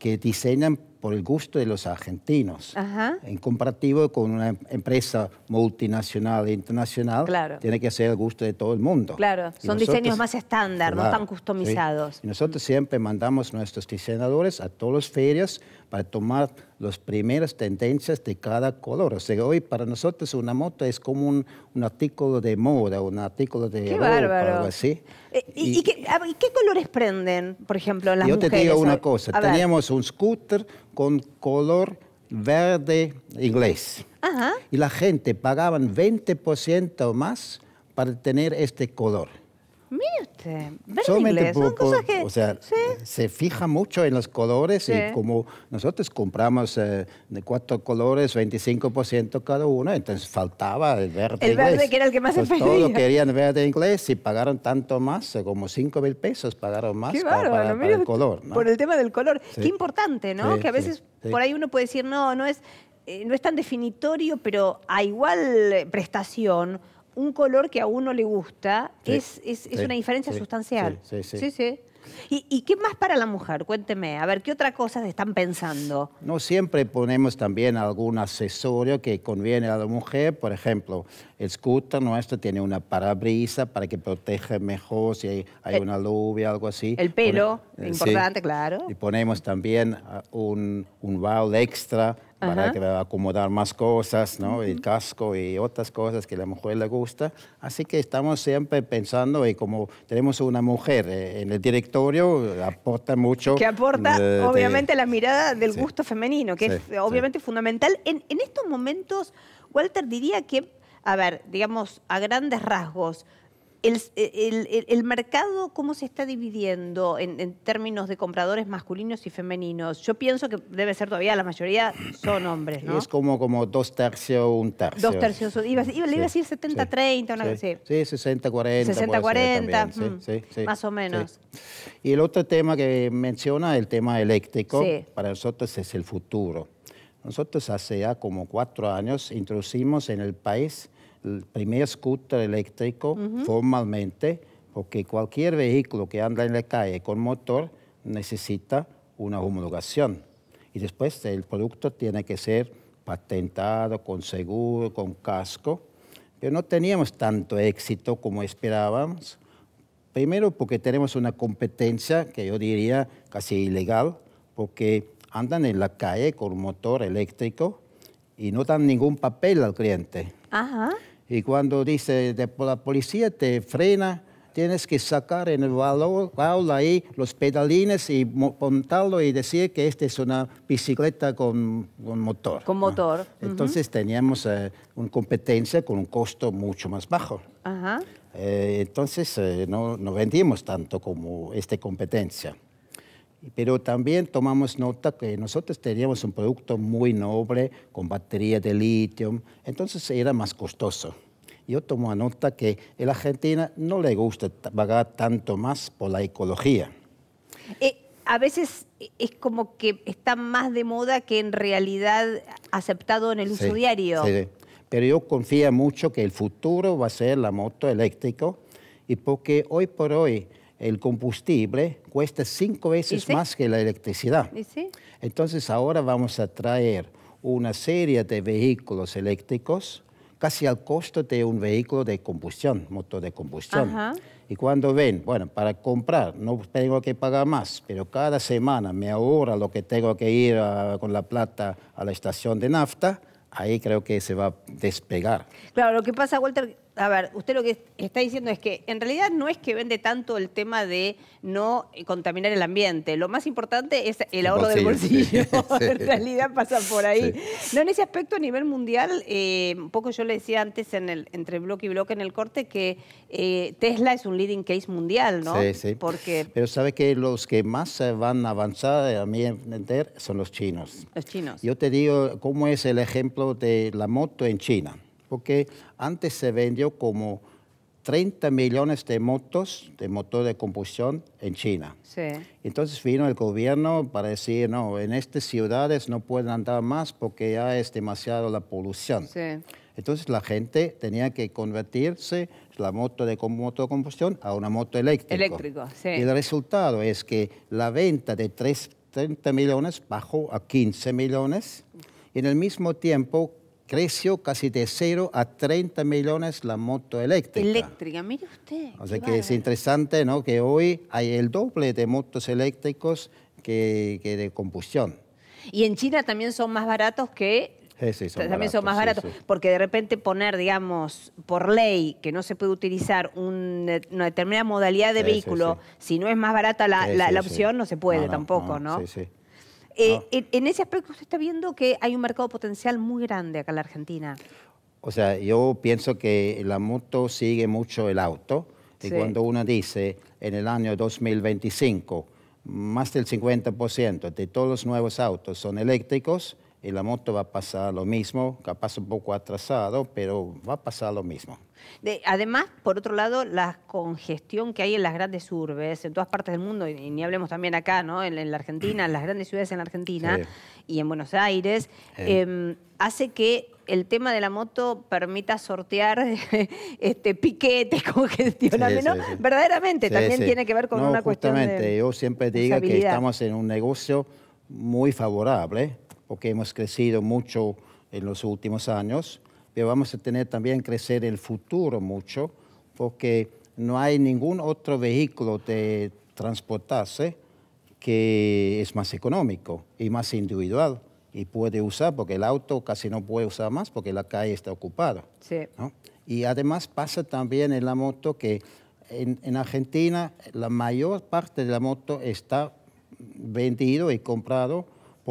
Speaker 2: que diseñan por el gusto de los argentinos. En comparativo con una empresa multinacional e internacional, tiene que ser el gusto de todo el mundo.
Speaker 1: Claro, son diseños más estándar, no tan customizados.
Speaker 2: Y nosotros siempre mandamos nuestros diseñadores a todas las ferias para tomar las primeras tendencias de cada color. O sea, hoy para nosotros una moto es como un, artículo de moda, un artículo de qué bárbaro. algo así.
Speaker 1: Eh, ¿Y, qué, colores prenden, por ejemplo, las mujeres? Yo te digo una cosa. teníamos
Speaker 2: un scooter con color verde inglés. Y la gente pagaban 20% más para tener este color.
Speaker 1: Mire usted, verde inglés, son cosas que... O sea,
Speaker 2: se fija mucho en los colores y como nosotros compramos eh, de cuatro colores, 25% cada uno, entonces faltaba el verde El verde que era el que más se pedía. Todos querían verde inglés y pagaron tanto más, eh, como 5 mil pesos pagaron más el color. Por el
Speaker 1: tema del color. Qué importante, ¿no? que a veces por ahí uno puede decir, no, no es, eh, no es tan definitorio, pero a igual prestación un color que a uno le gusta, es, una diferencia sustancial. Sí, sí. ¿Y, qué más para la mujer? Cuénteme, a ver, ¿qué otra cosa están pensando?
Speaker 2: No siempre ponemos también algún accesorio que conviene a la mujer. Por ejemplo, el scooter nuestro tiene una parabrisa para que proteja mejor si hay, una lluvia, algo así. El pelo, eh, importante, claro. Y ponemos también ah, un, un extra para que acomodar más cosas, ¿no? El casco y otras cosas que a la mujer le gusta. Así que estamos siempre pensando y eh, como tenemos una mujer eh, en el directorio, aporta mucho. Que
Speaker 1: aporta, eh, obviamente, la mirada del gusto femenino, que es obviamente fundamental. En, en estos momentos, Walter diría que, a ver, digamos, a grandes rasgos, el, mercado, ¿cómo se está dividiendo en, términos de compradores masculinos y femeninos? Yo pienso que debe ser todavía la mayoría son hombres, ¿no? Es
Speaker 2: como, como dos tercios, un tercio. Dos tercios.
Speaker 1: Iba, iba a decir 70-30, mm, sí,
Speaker 2: Sí, 60-40. 60-40, más o menos. Y el otro tema que menciona, el tema eléctrico, para nosotros es el futuro. Nosotros hace ya como cuatro años introducimos en el país el primer scooter eléctrico formalmente, porque cualquier vehículo que anda en la calle con motor necesita una homologación. Y después el producto tiene que ser patentado, con seguro, con casco. Pero no teníamos tanto éxito como esperábamos. Primero porque tenemos una competencia que yo diría casi ilegal, porque andan en la calle con motor eléctrico y no dan ningún papel al cliente. Ajá. Y cuando dice de, la policía te frena, tienes que sacar en el valor, ahí los pedalines y montarlo y decir que esta es una bicicleta con, con motor. Con motor. Entonces teníamos eh, una competencia con un costo mucho más bajo. Eh, entonces eh, no, no vendíamos tanto como esta competencia. Pero también tomamos nota que nosotros teníamos un producto muy noble con batería de litio, entonces era más costoso. Yo tomo nota que en la Argentina no le gusta pagar tanto más por la ecología.
Speaker 1: Eh, a veces eh, es como que está más de moda que en realidad aceptado en el uso diario. Sí.
Speaker 2: Pero yo confío mucho que el futuro va a ser la moto eléctrica y porque hoy por hoy el combustible cuesta cinco veces más que la electricidad. Entonces ahora vamos a traer una serie de vehículos eléctricos casi al costo de un vehículo de combustión, motor de combustión. Y cuando ven, bueno, para comprar no tengo que pagar más, pero cada semana me ahorra lo que tengo que ir con la plata a la estación de nafta, ahí creo que se va a despegar.
Speaker 1: Claro, lo que pasa, Walter, a ver, usted lo que está diciendo es que en realidad no es que vende tanto el tema de no eh, contaminar el ambiente. Lo más importante es el ahorro del bolsillo. *laughs* *laughs* en realidad pasa por ahí. No, en ese aspecto a nivel mundial, eh, un poco yo le decía antes en el, entre bloque y bloque en el corte que eh, Tesla es un leading case mundial, ¿no? Sí, sí.
Speaker 2: Pero sabe que los que más van a avanzar, a mi entender, son los chinos. Los chinos. Yo te digo cómo es el ejemplo de la moto en China porque antes se vendió como 30 millones de motos, de motor de combustión en China. Entonces vino el gobierno para decir, no, en estas ciudades no pueden andar más porque ya es demasiado la polución. Entonces la gente tenía que convertirse la moto de, moto de combustión a una moto eléctrica. Eléctrico, sí. Y el resultado es que la venta de 30 millones bajó a 15 millones. Y en el mismo tiempo creció casi de 0 a 30 millones la moto eléctrica.
Speaker 1: Eléctrica, mire usted. O sea que es
Speaker 2: interesante ¿no? que hoy hay el doble de motos eléctricos que, de combustión.
Speaker 1: Y en China también son más baratos que...
Speaker 2: Sí, sí, son también son más baratos,
Speaker 1: porque de repente poner, digamos, por ley que no se puede utilizar una determinada modalidad de vehículo, si no es más barata la, la, opción, no se puede tampoco, ¿no? Sí, sí. Eh, ah. en, ese aspecto usted está viendo que hay un mercado potencial muy grande acá en la Argentina.
Speaker 2: O sea, yo pienso que la moto sigue mucho el auto. Y cuando uno dice en el año 2025 más del 50% de todos los nuevos autos son eléctricos, y la moto va a pasar lo mismo, capaz un poco atrasado, pero va a pasar lo mismo.
Speaker 1: además, por otro lado, la congestión que hay en las grandes urbes, en todas partes del mundo, y, ni hablemos también acá, ¿no? En, la Argentina, en las grandes ciudades en la Argentina y en Buenos Aires, em, hace que el tema de la moto permita sortear *laughs* este, piquetes, *laughs* congestionamiento. Verdaderamente, también tiene que ver con una cuestión de. Yo
Speaker 2: siempre digo que estamos en un negocio muy favorable porque hemos crecido mucho en los últimos años, pero vamos a tener también crecer el futuro mucho, porque no hay ningún otro vehículo de transportarse que es más económico y más individual y puede usar, porque el auto casi no puede usar más porque la calle está ocupada. ¿no? Y además pasa también en la moto que en, en, Argentina la mayor parte de la moto está vendido y comprado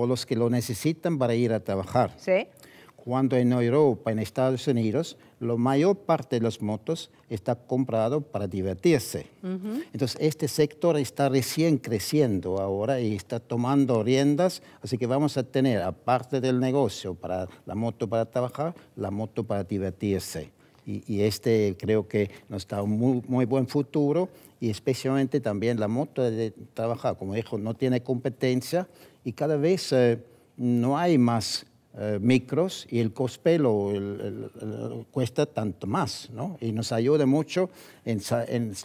Speaker 2: los que lo necesitan para ir a trabajar. Cuando en Europa, en Estados Unidos, la mayor parte de las motos está comprado para divertirse. Entonces, este sector está recién creciendo ahora y está tomando riendas, así que vamos a tener, aparte del negocio, para la moto para trabajar, la moto para divertirse. Y, este creo que nos da un muy, muy buen futuro y especialmente también la moto de trabajar, como dijo, no tiene competencia, y cada vez eh, no hay más eh, micros y el cospelo cuesta tanto más, ¿no? Y nos ayuda mucho en,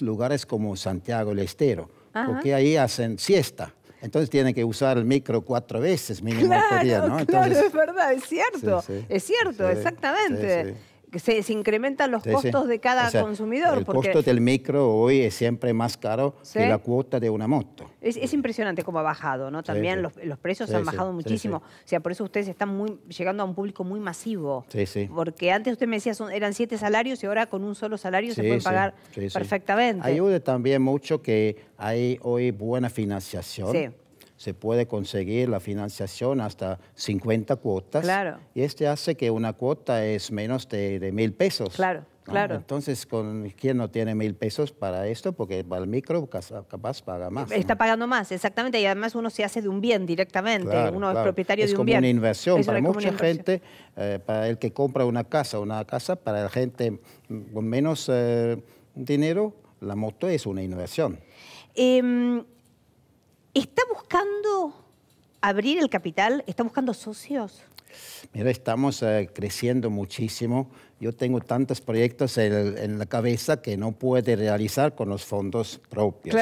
Speaker 2: lugares como Santiago del Estero, porque ahí hacen siesta. Entonces tienen que usar el micro cuatro veces mínimo por día, ¿no? *laughs* Entonces, claro, es
Speaker 1: verdad, es cierto, es cierto, exactamente se, incrementan los costos de cada consumidor. El costo del
Speaker 2: micro hoy es siempre más caro que la cuota de una moto.
Speaker 1: Es, impresionante cómo ha bajado, ¿no? También los, precios han bajado muchísimo. O sea, por eso ustedes están muy, llegando a un público muy masivo. Sí, sí. Porque antes usted me decía son, eran siete salarios y ahora con un solo salario se puede pagar perfectamente. Ayuda
Speaker 2: también mucho que hay hoy buena financiación se puede conseguir la financiación hasta 50 cuotas. Claro. Y este hace que una cuota es menos de, mil pesos. Claro. Claro. Entonces, ¿con ¿quién no tiene mil pesos para esto? Porque para el micro capaz paga más. Está
Speaker 1: pagando más, exactamente. Y además uno se hace de un bien directamente. uno es propietario de un bien. Es como una inversión. para mucha gente,
Speaker 2: eh, para el que compra una casa, una casa, para la gente con menos eh, dinero, la moto es una inversión. Em, ¿Está buscando
Speaker 1: abrir el capital? ¿Está buscando socios?
Speaker 2: Mira, estamos eh, creciendo muchísimo. Yo tengo tantos proyectos en, la cabeza que no puede realizar con los fondos propios.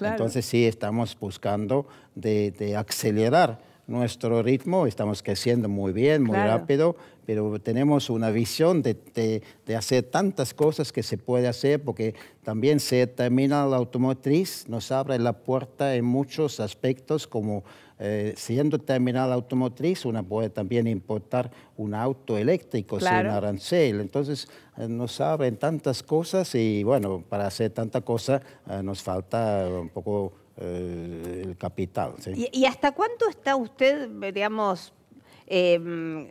Speaker 2: Entonces sí, estamos buscando de, acelerar nuestro ritmo. Estamos creciendo muy bien, muy rápido pero tenemos una visión de, de, hacer tantas cosas que se puede hacer, porque también se termina la automotriz, nos abre la puerta en muchos aspectos, como eh, siendo terminada la automotriz, una puede también importar un auto eléctrico sin arancel. Entonces, eh, nos abren tantas cosas y, bueno, para hacer tanta cosa eh, nos falta un poco el capital. ¿Y,
Speaker 1: hasta cuánto está usted, digamos, em,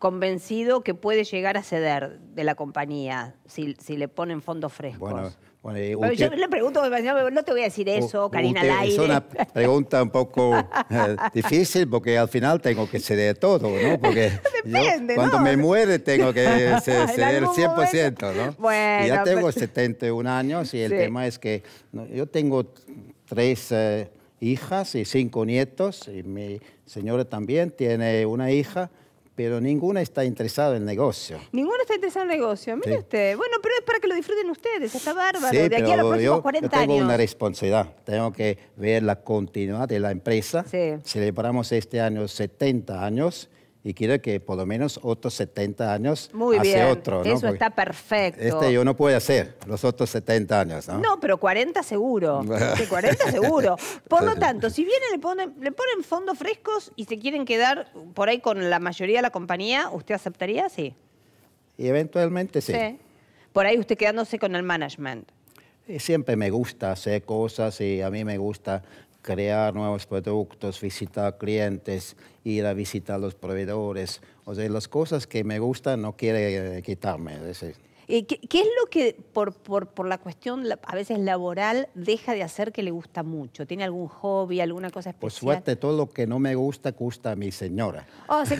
Speaker 1: convencido que puede llegar a ceder de la compañía si, si le ponen fondos frescos?
Speaker 2: Bueno, yo le
Speaker 1: pregunto, no te voy a decir eso, Karina Light. Es una *laughs*
Speaker 2: pregunta un poco eh, difícil porque al final tengo que ceder todo, ¿no? Porque *laughs* cuando me muere tengo que *laughs* ceder 100%, ¿no? y ya tengo 71 años y el tema es que yo tengo tres eh, hijas y cinco nietos y mi señora también tiene una hija pero ninguna está interesada en el negocio.
Speaker 1: Ninguna está interesada en el negocio, mire usted. Bueno, pero es para que lo disfruten ustedes, está bárbaro. de aquí a los próximos 40 años. yo tengo una
Speaker 2: responsabilidad, tengo que ver la continuidad de la empresa. Sí. Celebramos este año 70 años y quiero que por lo menos otros 70 años Muy hace bien. otro. Eso está
Speaker 1: perfecto. Este yo
Speaker 2: no puedo hacer los otros 70 años.
Speaker 1: No, pero 40 seguro. 40 *laughs* seguro. Por lo tanto, si vienen le ponen, le ponen fondos frescos y se quieren quedar por ahí con la mayoría de la compañía, ¿usted aceptaría? Sí.
Speaker 2: Y eventualmente sí. sí.
Speaker 1: Por ahí usted quedándose con el management.
Speaker 2: siempre me gusta hacer cosas y a mí me gusta crear nuevos productos, visitar clientes, ir a visitar los proveedores. O sea, las cosas que me gustan no quiere quitarme. Es decir.
Speaker 1: Eh, ¿qué, es lo que por, la cuestión a veces laboral deja de hacer que le gusta mucho? ¿Tiene algún hobby, alguna cosa especial? Por suerte,
Speaker 2: todo lo que no me gusta, gusta a mi señora.
Speaker 1: Oh, *laughs* o sea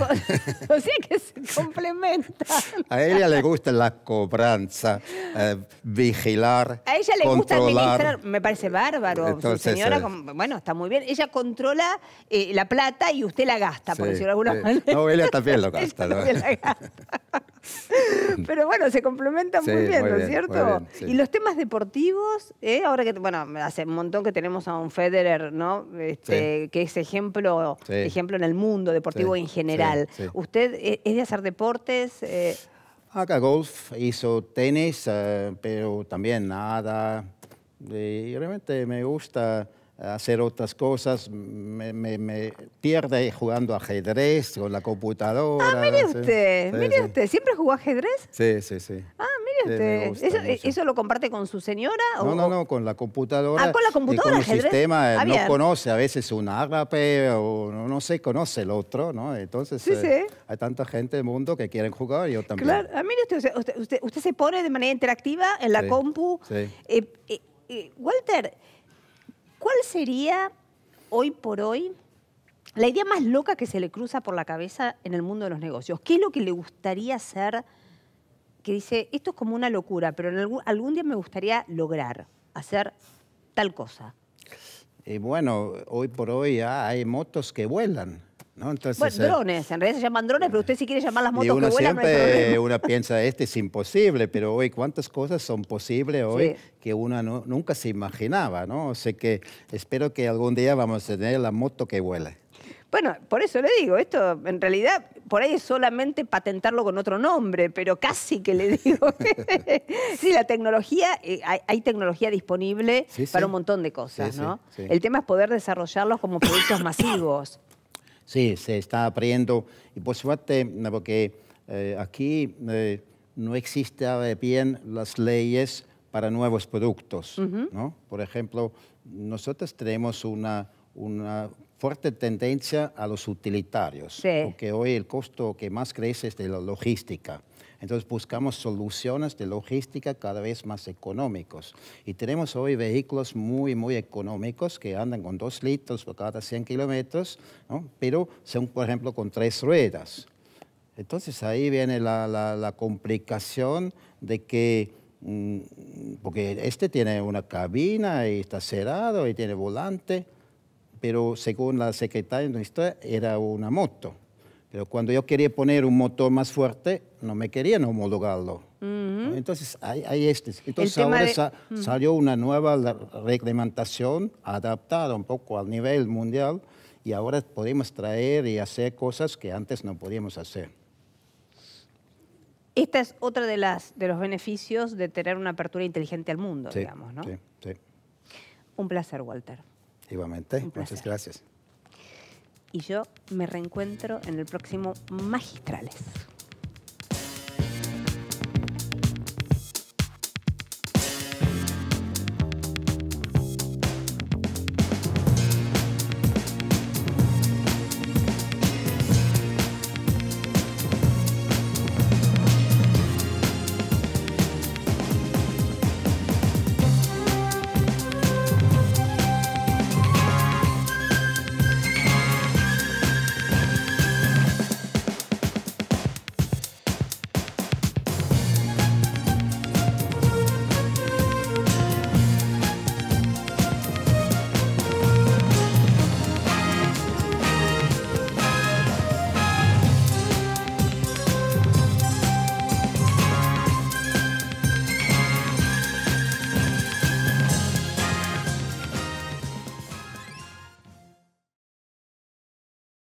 Speaker 1: que se *laughs* complementa.
Speaker 2: A ella le gusta la cobranza, eh, vigilar, A ella le gusta administrar,
Speaker 1: me parece bárbaro. señora, eh, bueno, está muy bien. Ella controla la plata y usted la gasta, por decirlo de alguna manera. No, ella
Speaker 2: también lo *laughs* gasta.
Speaker 1: gasta. Pero bueno, se complementa muy bien, cierto? Y los temas deportivos, ¿eh? ahora que, bueno, hace un montón que tenemos a un Federer, ¿no? Este, que es ejemplo, ejemplo en el mundo deportivo en general. ¿Usted e-, es de hacer deportes? Eh?
Speaker 2: Acá golf, hizo tenis, eh, pero también nada. Eh, y realmente me gusta hacer otras cosas, me, me, me pierde jugando ajedrez con la computadora. Ah, mire usted, mire usted,
Speaker 1: ¿siempre jugó ajedrez?
Speaker 2: Sí, sí, sí.
Speaker 1: Ah, mire usted, ¿Eso, ¿Eso, lo comparte con su señora? No, no,
Speaker 2: no, con la computadora. Ah, con la computadora, con ajedrez? el sistema, ah, no conoce a veces un árabe o no, no sé, conoce el otro, ¿no? Entonces, sí, eh, hay tanta gente del mundo que quieren jugar, y yo también. Claro,
Speaker 1: ah, mire usted, usted, usted, usted, se pone de manera interactiva en la compu. Eh, eh, eh, Walter... ¿Cuál sería hoy por hoy la idea más loca que se le cruza por la cabeza en el mundo de los negocios? ¿Qué es lo que le gustaría hacer? Que dice, esto es como una locura, pero en algún, algún día me gustaría lograr hacer tal cosa.
Speaker 2: Eh, bueno, hoy por hoy hay motos que vuelan bueno, eh, drones,
Speaker 1: en realidad se llaman drones, pero usted si quiere llamar las motos y uno siempre una
Speaker 2: uno piensa, este es imposible, pero hoy cuántas cosas son posibles hoy que uno nunca se imaginaba, ¿no? O sea que espero que algún día vamos a tener la moto que
Speaker 1: vuela. Bueno, por eso le digo, esto en realidad por ahí es solamente patentarlo con otro nombre, pero casi que le digo. *laughs* sí, la tecnología, eh, hay, tecnología disponible para un montón de cosas, ¿no? El tema es poder desarrollarlos como productos *coughs* masivos.
Speaker 2: Sí, se está abriendo y por suerte, eh, porque eh, aquí eh, no existen bien las leyes para nuevos productos. Por ejemplo, nosotros tenemos una, fuerte tendencia a los utilitarios, porque hoy el costo que más crece es de la logística. Entonces buscamos soluciones de logística cada vez más económicos. Y tenemos hoy vehículos muy, muy económicos que andan con dos litros por cada 100 kilómetros, ¿no? pero son, por ejemplo, con tres ruedas. Entonces ahí viene la, complicación de que mm, porque este tiene una cabina y está cerrado y tiene volante, pero según la secretaria de nuestra era una moto. Pero cuando yo quería poner un motor más fuerte, no me querían homologarlo. Entonces, hay, hay este. Entonces, ahora salió una nueva reglamentación adaptada un poco al nivel mundial y ahora podemos traer y hacer cosas que antes no podíamos hacer.
Speaker 1: Esta es otra de, las, de los beneficios de tener una apertura inteligente al mundo, digamos, ¿no? Sí, sí. Un placer, Walter.
Speaker 2: Igualmente. Muchas gracias
Speaker 1: y yo me reencuentro en el próximo Magistrales.